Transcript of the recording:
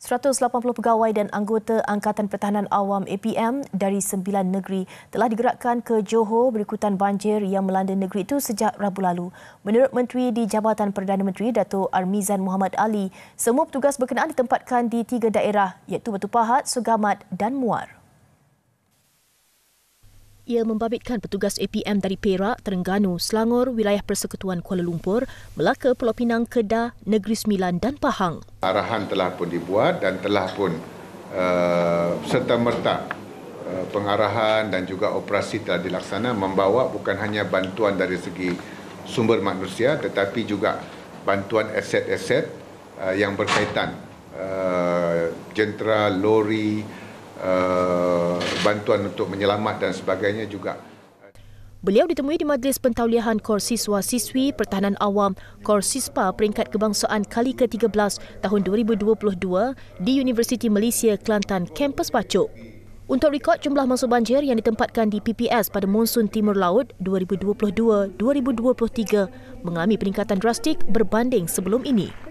180 pegawai dan anggota Angkatan Pertahanan Awam APM dari sembilan negeri telah digerakkan ke Johor berikutan banjir yang melanda negeri itu sejak Rabu lalu. Menurut Menteri di Jabatan Perdana Menteri, Datuk Armizan Muhammad Ali, semua petugas berkenaan ditempatkan di tiga daerah iaitu Batu Pahat, Sugamat dan Muar ia membabitkan petugas APM dari Perak, Terengganu, Selangor, wilayah Persekutuan Kuala Lumpur, Melaka, Pulau Pinang, Kedah, Negeri Sembilan dan Pahang. Arahan telah pun dibuat dan telah pun uh, serta-merta uh, pengarahan dan juga operasi telah dilaksana membawa bukan hanya bantuan dari segi sumber manusia tetapi juga bantuan aset-aset uh, yang berkaitan uh, jentera, lori, Eh, bantuan untuk menyelamat dan sebagainya juga. Beliau ditemui di Majlis Pentauliahan Kor Siswa Siswi Pertahanan Awam Kor Sispa Peringkat Kebangsaan kali ke-13 tahun 2022 di Universiti Malaysia Kelantan Kampus Pacuk. Untuk rekod jumlah masuk banjir yang ditempatkan di PPS pada monsun timur laut 2022-2023 mengalami peningkatan drastik berbanding sebelum ini.